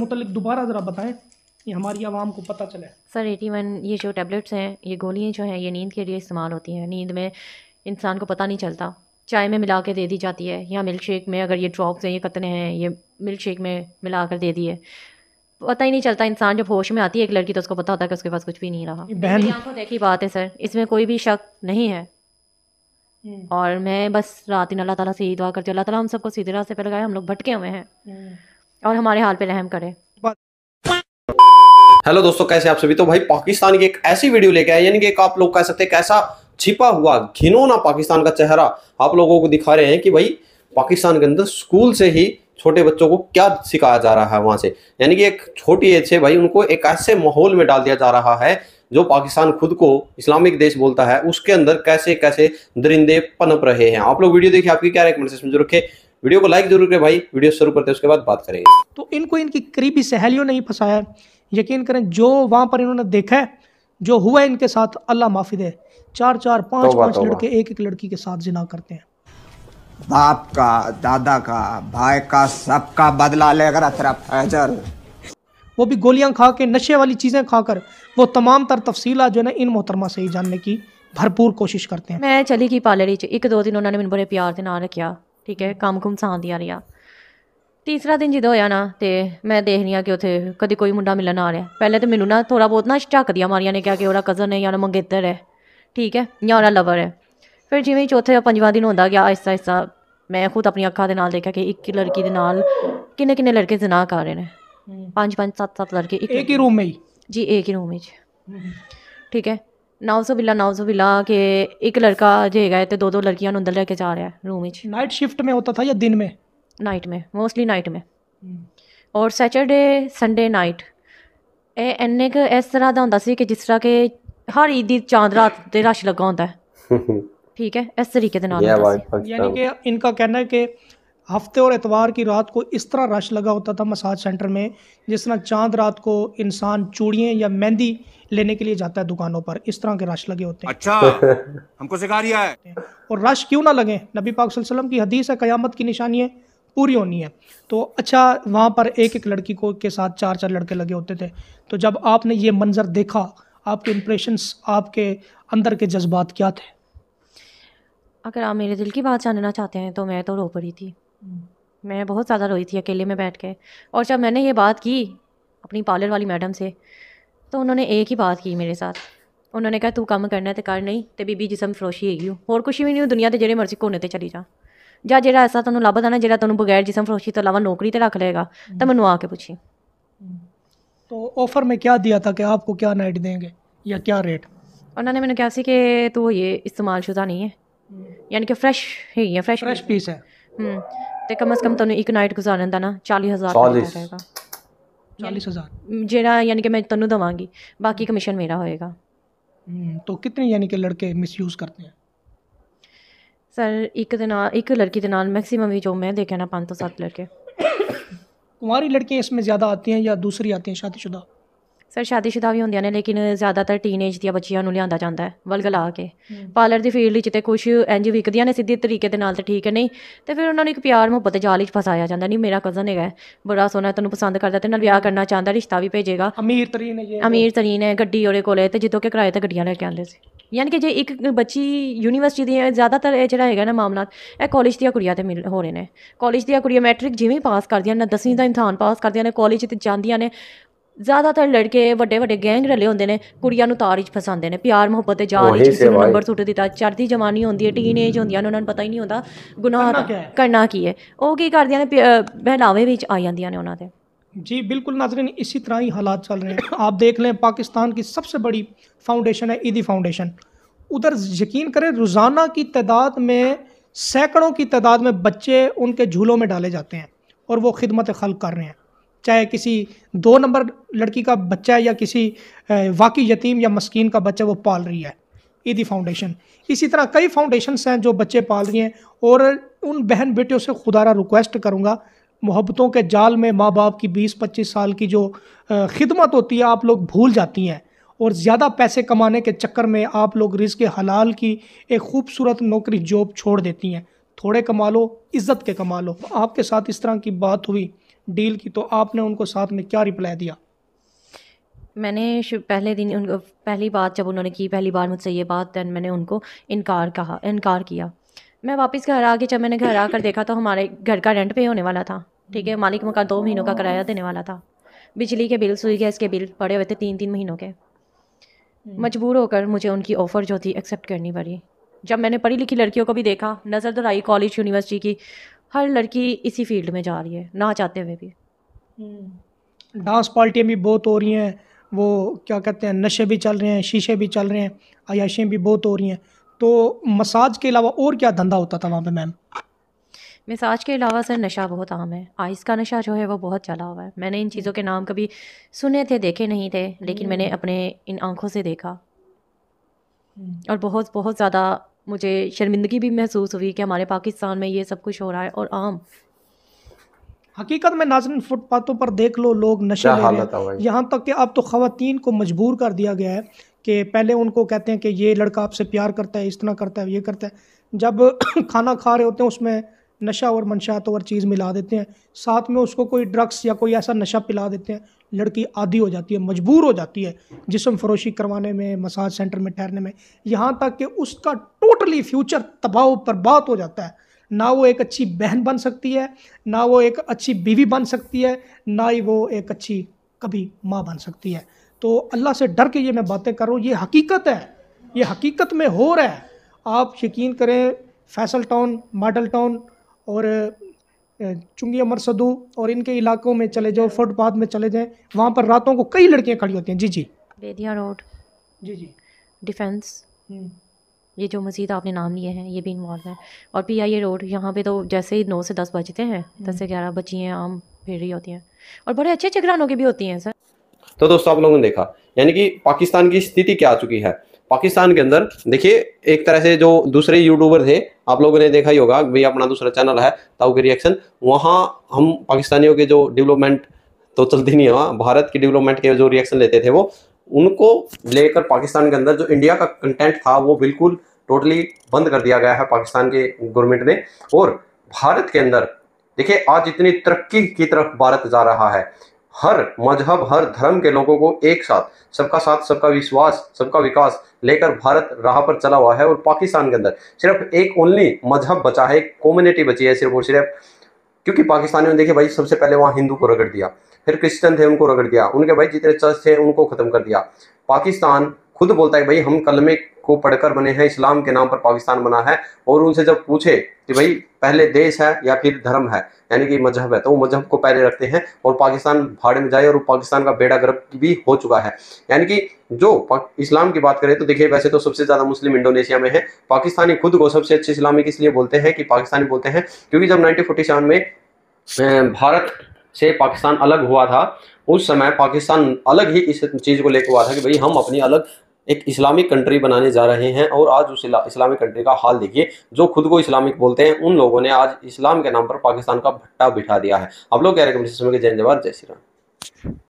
मुतलिक दोबारा ज़रा बताएं ये हमारी आवाम को पता चले सर एटी वन ये जो टेबलेट्स हैं ये गोलियाँ जो हैं ये नींद के लिए इस्तेमाल होती हैं नींद में इंसान को पता नहीं चलता चाय में मिला के दे दी जाती है या मिल्क शेक में अगर ये ड्रॉप्स हैं ये कतरे हैं ये मिल्क शेक में मिला कर दे दिए पता ही नहीं चलता इंसान जब होश में आती है एक लड़की तो उसको पता होता है कि उसके पास कुछ भी नहीं रहा बहन आंखों देखी बात है सर इसमें कोई भी शक नहीं है हम्म। और मैं बस रात दिन अल्लाह ताला से ही दुआ करती हूँ अल्लाह ताला हम सबको सीधे रास्ते पर लगाए हम लोग भटके हुए हैं हम्म। और हमारे हाल पे रहम करें हेलो दोस्तों कैसे आप सभी तो भाई पाकिस्तान की एक ऐसी वीडियो लेके आए यानी कि आप लोग कह सकते हैं कैसा छिपा हुआ घिनौना पाकिस्तान का चेहरा आप लोगों को दिखा रहे हैं कि भाई पाकिस्तान के अंदर स्कूल से ही छोटे बच्चों को क्या सिखाया जा रहा है वहां से यानी कि एक छोटी एज से भाई उनको एक ऐसे माहौल में डाल दिया जा रहा है जो पाकिस्तान खुद को इस्लामिक देश बोलता है उसके अंदर कैसे कैसे दरिंदे पनप रहे हैं आप लोग वीडियो देखिए आपकी क्या रिकमेंडेशन जो रखे वीडियो को लाइक जरूर करें भाई वीडियो शुरू करते हैं उसके बाद बात करेंगे तो इनको इनकी करीबी सहेलियों ने ही फंसाया है यकीन करें जो वहाँ पर इन्होंने देखा है जो हुआ इनके साथ अल्लाह माफी दे चार चार पाँच पाँच लड़के एक एक लड़की के साथ जिना करते हैं बाप का दादा का भाई का सबका बदला लेकर तेरा फैजर वो भी गोलियां खा के नशे वाली चीज़ें खाकर वो तमाम तर तफसीला जो है इन मोहतरमा से ही जानने की भरपूर कोशिश करते हैं मैं चली गई पार्लर एक दो दिन उन्होंने मैंने बड़े प्यार के नाम रखा ਠੀਕ ਹੈ ਕੰਮ ਕੁਮ ਸਾਂਦੀਆਂ ਰਹੀਆਂ ਤੀਸਰਾ ਦਿਨ ਜਦੋਂ ਹੋਇਆ ਨਾ ਤੇ ਮੈਂ ਦੇਖ ਰਹੀ ਆ ਕਿ ਉਥੇ ਕਦੀ ਕੋਈ ਮੁੰਡਾ ਮਿਲਣ ਆ ਰਿਹਾ ਪਹਿਲੇ ਤੇ ਮੈਨੂੰ ਨਾ ਥੋੜਾ ਬਹੁਤ ਨਾ ਝੱਕਦੀਆਂ ਮਾਰੀਆਂ ਨੇ ਕਿਹਾ ਕਿ ਉਹਦਾ ਕਜ਼ਨ ਹੈ ਜਾਂ ਮੰਗੇਤਰ ਹੈ ਠੀਕ ਹੈ ਜਾਂ ਉਹਦਾ ਲਵਰ ਹੈ ਫਿਰ ਜਿਵੇਂ ਚੌਥੇ ਜਾਂ ਪੰਜਵਾਂ ਦਿਨ ਹੁੰਦਾ ਗਿਆ ਐਸਾ ਐਸਾ ਮੈਂ ਖੁਦ ਆਪਣੀ ਅੱਖਾਂ ਦੇ ਨਾਲ ਦੇਖਿਆ ਕਿ ਇੱਕ ਲੜਕੀ ਦੇ ਨਾਲ ਕਿੰਨੇ ਕਿੰਨੇ ਲੜਕੇ ਜ਼ਨਾ ਕਰ ਰਹੇ ਨੇ ਪੰਜ ਪੰਜ ਸੱਤ ਸੱਤ ਲੜਕੇ ਇੱਕ ਇੱਕ ਹੀ ਰੂਮ ਵਿੱਚ ਜੀ ਇੱਕ ਹੀ ਰੂਮ ਵਿੱਚ ਠੀਕ ਹੈ नाउजोबिल्ला नाउजोबिल्ला के एक लड़का जो है ਦੋ दो दो लड़कियां अंदर लेके जा रहा है रूम ਵਿੱਚ नाइट शिफ्ट में होता था या दिन में नाइट में मोस्टली नाइट में ਔਰ ਸੈਚਰਡੇ ਸੰਡੇ ਨਾਈਟ ਇਹ ਐਨੇ ਕਿ ਇਸ ਤਰ੍ਹਾਂ ਦਾ ਹੁੰਦਾ ਸੀ ਕਿ ਜਿਸ ਤਰ੍ਹਾਂ ਕਿ ਹਰ ਈਦ ਦੀ ਚਾਂਦ ਰਾਤ ਤੇ ਰਸ਼ ਲੱਗਾ ਹੁੰਦਾ ਹੈ ਠੀਕ ਹੈ ਇਸ ਤਰੀਕੇ ਦੇ ਨਾਲ ਯਾਨੀ ਕਿ ਇਨਕਾ ਕਹਿਣਾ ਹੈ ਕਿ हफ्ते और एतवार की रात को इस तरह रश लगा होता था मसाज सेंटर में जिस तरह चांद रात को इंसान चूड़ियाँ या मेहंदी लेने के लिए जाता है दुकानों पर इस तरह के रश लगे होते हैं अच्छा हमको सिखा दिया है और रश क्यों ना लगे नबी पाक वसल्लम की हदीस है कयामत की निशानी है पूरी होनी है तो अच्छा वहाँ पर एक एक लड़की को के साथ चार चार लड़के लगे होते थे तो जब आपने ये मंज़र देखा आपके इम्प्रेशंस आपके अंदर के जज्बात क्या थे अगर आप मेरे दिल की बात जानना चाहते हैं तो मैं तो रो पड़ी थी मैं बहुत ज़्यादा रोई थी अकेले में बैठ के और जब मैंने ये बात की अपनी पार्लर वाली मैडम से तो उन्होंने एक ही बात की मेरे साथ उन्होंने कहा तू कम करना तो कर नहीं तो बीबी जिसम फरोशी है ਹੋਰ और कुछ भी नहीं दुनिया के ਮਰਜ਼ੀ मर्जी ਤੇ चली जा ਜਾਂ ਜਿਹੜਾ ऐसा तुम्हें ਲੱਭਦਾ ਨਾ ਜਿਹੜਾ तुम बगैर जिसम फरोशी तो अलावा नौकरी तो रख लेगा तो मैं आके पूछी तो ऑफर में क्या दिया था कि आपको क्या नाइट देंगे या क्या रेट उन्होंने मैंने कहा कि तू ये इस्तेमाल शुदा नहीं है यानी कि फ्रेश है फ्रेश फ्रेश पीस है ਹੂੰ ਤੇ ਕਮ ਸੇ ਕਮ ਤੁਹਾਨੂੰ ਇੱਕ ਨਾਈਟ ਗੁਜ਼ਾਰਨ ਦਾ ਨਾ 40000 ਰੁਪਏ ਰਹੇਗਾ 40000 ਜਿਹੜਾ ਯਾਨੀ ਕਿ ਮੈਂ ਤੁਹਾਨੂੰ ਦਵਾਂਗੀ ਬਾਕੀ ਕਮਿਸ਼ਨ ਮੇਰਾ ਹੋਏਗਾ तो कितने यानी कि लड़के मिसयूज़ करते हैं सर एक एक लड़की के नाल मैक्सिमम भी जो मैं देखा ना पाँच तो सात लड़के कुमारी लड़कियाँ इसमें ज़्यादा आती हैं या दूसरी आती हैं शादीशुदा ਸਰ ਸ਼ਾਦੀशुदा ਵੀ ਹੁੰਦੀਆਂ ਨੇ ਲੇਕਿਨ ਜ਼ਿਆਦਾਤਰ ਟੀਨੇਜ ਦੀਆਂ ਬੱਚੀਆਂ ਨੂੰ ਲਿਆਂਦਾ ਜਾਂਦਾ ਹੈ ਵਲਗਲਾ ਕੇ ਪਾਰਲਰ ਦੀ ਫੀਲਡ ਵਿੱਚ ਤੇ ਕੁਝ ਇੰਜ ਵਿਕਦੀਆਂ ਨੇ ਸਿੱਧੇ ਤਰੀਕੇ ਦੇ ਨਾਲ ਤੇ ਠੀਕ ਹੈ ਨਹੀਂ ਤੇ ਫਿਰ ਉਹਨਾਂ ਨੂੰ ਇੱਕ ਪਿਆਰ ਮੁਹੱਬਤ ਜਾਲ ਵਿੱਚ ਫਸਾਇਆ ਜਾਂਦਾ ਨਹੀਂ ਮੇਰਾ ਕਜ਼ਨ ਹੈਗਾ ਬੜਾ ਸੋਹਣਾ ਤੈਨੂੰ ਪਸੰਦ ਕਰਦਾ ਤੇ ਨਾਲ ਵਿਆਹ ਕਰਨਾ ਚਾਹੁੰਦਾ ਰਿਸ਼ਤਾ ਵੀ ਭੇਜੇਗਾ ਅਮੀਰ ਤਰੀਨ ਹੈ ਇਹ ਅਮੀਰ ਤਰੀਨ ਹੈ ਗੱਡੀ ਉਹਦੇ ਕੋਲੇ ਤੇ ਜਿੱਦੋਂ ਕਿ ਕਿਰਾਏ ਤੇ ਗੱਡੀਆਂ ਲੈ ਕੇ ਆਉਂਦੇ ਸੀ ਯਾਨੀ ਕਿ ਜੇ ਇੱਕ ਬੱਚੀ ਯੂਨੀਵਰਸਿਟੀ ਦੀ ਜ਼ਿਆਦਾਤਰ ਇਹ ਜਿਹੜਾ ਹੈਗਾ ਨਾ ਮਾਮਲਾ ਇਹ ਕਾਲਜ ਦੀਆਂ ਕੁੜੀਆਂ ਤੇ ਮਿਲ ਹੋ ਰਹੇ ਨੇ ਕਾਲਜ ਦੀਆਂ ਕੁੜੀਆਂ ਮੈਟ੍ਰਿਕ ਜਿਵੇਂ ਪਾਸ ਕਰਦੀਆਂ ਨੇ 10ਵੀਂ ਦਾ ਇਮਤਿਹਾਨ ਪਾਸ ਕਰਦੀਆਂ ਨੇ ਕਾਲਜ ਤੇ ਜਾਂਦੀਆਂ ਨੇ ਜ਼ਿਆਦਾਤਰ ਲੜਕੇ ਵੱਡੇ ਵੱਡੇ ਗੈਂਗ ਰਲੇ ਹੁੰਦੇ ਨੇ ਕੁੜੀਆਂ ਨੂੰ ਤਾਰ ਵਿੱਚ ਫਸਾਉਂਦੇ ਨੇ ਪਿਆਰ ਮੁਹੱਬਤ ਤੇ ਯਾਦ ਵਿੱਚ ਕਿਸੇ ਨੂੰ ਨੰਬਰ ਸੁੱਟ ਦਿੱਤਾ ਚੜ੍ਹਦੀ ਜਵਾਨੀ ਹੁੰਦੀ ਹੈ ਟੀਨੇਜ ਹੁੰਦੀਆਂ ਨੇ ਉਹਨਾਂ ਨੂੰ ਪਤਾ ਹੀ ਨਹੀਂ ਹੁੰਦਾ ਗੁਨਾਹ ਕਰਨਾ ਕੀ ਹੈ ਉਹ ਕੀ ਕਰਦੀਆਂ ਨੇ ਬਹਿਲਾਵੇ ਵਿੱਚ ਆ ਜਾਂਦੀਆਂ ਨੇ ਉਹਨਾਂ ਦੇ जी बिल्कुल नाजरीन इसी तरह ही हालात चल रहे हैं आप देख लें पाकिस्तान की सबसे बड़ी फाउंडेशन है ईदी फाउंडेशन उधर यकीन करें रोज़ाना की तादाद में सैकड़ों की तादाद में बच्चे उनके झूलों में डाले जाते हैं और वो खिदमत खल कर रहे हैं चाहे किसी दो नंबर लड़की का बच्चा है या किसी वाकई यतीम या मस्किन का बच्चा वो पाल रही है ईदी फाउंडेशन इसी तरह कई फाउंडेशंस हैं जो बच्चे पाल रही हैं और उन बहन बेटियों से खुदारा रिक्वेस्ट करूँगा मोहब्बतों के जाल में माँ बाप की बीस पच्चीस साल की जो खिदमत होती है आप लोग भूल जाती हैं और ज़्यादा पैसे कमाने के चक्कर में आप लोग रिज के हलाल की एक खूबसूरत नौकरी जॉब छोड़ देती हैं थोड़े कमा लो इज़्ज़त के कमा लो आपके साथ इस तरह की बात हुई डील की तो आपने उनको साथ में क्या रिप्लाई दिया मैंने पहले दिन उनको पहली बात जब उन्होंने की पहली बार मुझसे ये बात दैन मैंने उनको इनकार कहा इनकार किया मैं वापस घर आ गई जब मैंने घर आकर देखा तो हमारे घर का रेंट पे होने वाला था ठीक है मालिक मकान दो महीनों का किराया देने वाला था बिजली के बिल सुई गैस के बिल पड़े हुए थे तीन तीन महीनों के हम्म। मजबूर होकर मुझे उनकी ऑफ़र जो थी एक्सेप्ट करनी पड़ी जब मैंने पढ़ी लिखी लड़कियों को भी देखा नज़र दौड़ाई कॉलेज यूनिवर्सिटी की हर लड़की इसी फील्ड में जा रही है ना चाहते हुए भी हम्म। डांस पार्टियाँ भी बहुत हो रही हैं वो क्या कहते हैं नशे भी चल रहे हैं शीशे भी चल रहे हैं अयाशियाँ भी बहुत हो रही हैं तो मसाज के अलावा और क्या धंधा होता था वहाँ पे मैम मसाज के अलावा सर नशा बहुत आम है आइस का नशा जो है वो बहुत चला हुआ है मैंने इन हम्म। चीज़ों के नाम कभी सुने थे देखे नहीं थे लेकिन मैंने हम्म। अपने इन आँखों से देखा और बहुत बहुत ज़्यादा मुझे शर्मिंदगी भी महसूस हुई कि हमारे पाकिस्तान में ये सब कुछ हो रहा है और आम हकीकत में नाजन फुटपाथों पर देख लो लोग नशा ले रहे यहाँ तक कि अब तो ख़वातीन को मजबूर कर दिया गया है कि पहले उनको कहते हैं कि ये लड़का आपसे प्यार करता है इस तरह करता है ये करता है जब खाना खा रहे होते हैं उसमें नशा और मनशात तो और चीज़ मिला देते हैं साथ में उसको कोई ड्रग्स या कोई ऐसा नशा पिला देते हैं लड़की आदि हो जाती है मजबूर हो जाती है जिसम फरोशी करवाने में मसाज सेंटर में ठहरने में यहाँ तक कि उसका टोटली फ्यूचर तबाह बर्बाद हो जाता है ना वो एक अच्छी बहन बन सकती है ना वो एक अच्छी बीवी बन सकती है ना ही वो एक अच्छी कभी माँ बन सकती है तो अल्लाह से डर के ये मैं बातें कर रहा हूँ ये हकीकत है ये हकीकत में हो रहा है आप यकीन करें फैसल टाउन मॉडल टाउन और चुंगी अमर सदू और इनके इलाकों में चले जाओ फुटपाथ में चले जाएँ वहाँ पर रातों को कई लड़कियाँ खड़ी होती हैं जी जी बेदिया रोड जी जी डिफेंस हम्म। ये जो मस्जिद आपने नाम लिए हैं ये भी इन्वॉल्व है और पी आई ए रोड यहाँ पे तो जैसे ही नौ से दस बजते हैं हम्म। दस से ग्यारह बच्ची हैं आम फिर ही होती हैं और बड़े अच्छे अच्छे घरानों की भी होती हैं सर तो दोस्तों आप लोगों ने देखा यानी कि पाकिस्तान की स्थिति क्या आ चुकी है पाकिस्तान के अंदर देखिए एक तरह से जो दूसरे यूट्यूबर थे आप लोगों ने देखा ही होगा भाई अपना दूसरा चैनल है ताऊ के रिएक्शन वहाँ हम पाकिस्तानियों के जो डेवलपमेंट तो चलती नहीं है हाँ, भारत की डेवलपमेंट के जो रिएक्शन लेते थे वो उनको लेकर पाकिस्तान के अंदर जो इंडिया का कंटेंट था वो बिल्कुल टोटली बंद कर दिया गया है पाकिस्तान के गवर्नमेंट ने और भारत के अंदर देखिए आज इतनी तरक्की की तरफ भारत जा रहा है हर मजहब हर धर्म के लोगों को एक साथ सबका साथ सबका विश्वास सबका विकास लेकर भारत राह पर चला हुआ है और पाकिस्तान के अंदर सिर्फ एक ओनली मजहब बचा है एक कम्युनिटी बची है सिर्फ और सिर्फ क्योंकि पाकिस्तानियों ने देखिए भाई सबसे पहले वहाँ हिंदू को रगड़ दिया फिर क्रिश्चियन थे उनको रगड़ दिया उनके भाई जितने चर्च थे उनको ख़त्म कर दिया पाकिस्तान खुद बोलता है भाई हम कलमे को पढ़कर बने हैं इस्लाम के नाम पर पाकिस्तान बना है और उनसे जब पूछे कि भाई पहले देश है या फिर धर्म है यानी कि मजहब है तो वो मजहब को पहले रखते हैं और पाकिस्तान भाड़े में जाए और पाकिस्तान का बेड़ा गर्भ भी हो चुका है यानी कि जो इस्लाम की बात करें तो देखिए वैसे तो सबसे ज़्यादा मुस्लिम इंडोनेशिया में है पाकिस्तानी खुद को सबसे अच्छे इस्लामिक इसलिए बोलते हैं कि पाकिस्तानी बोलते हैं क्योंकि जब नाइनटीन में भारत से पाकिस्तान अलग हुआ था उस समय पाकिस्तान अलग ही इस चीज़ को लेकर हुआ था कि भाई हम अपनी अलग एक इस्लामिक कंट्री बनाने जा रहे हैं और आज उस इस्लामिक कंट्री का हाल देखिए जो खुद को इस्लामिक बोलते हैं उन लोगों ने आज इस्लाम के नाम पर पाकिस्तान का भट्टा बिठा दिया है आप लोग कह रहे हैं जय जवाहर जय श्री राम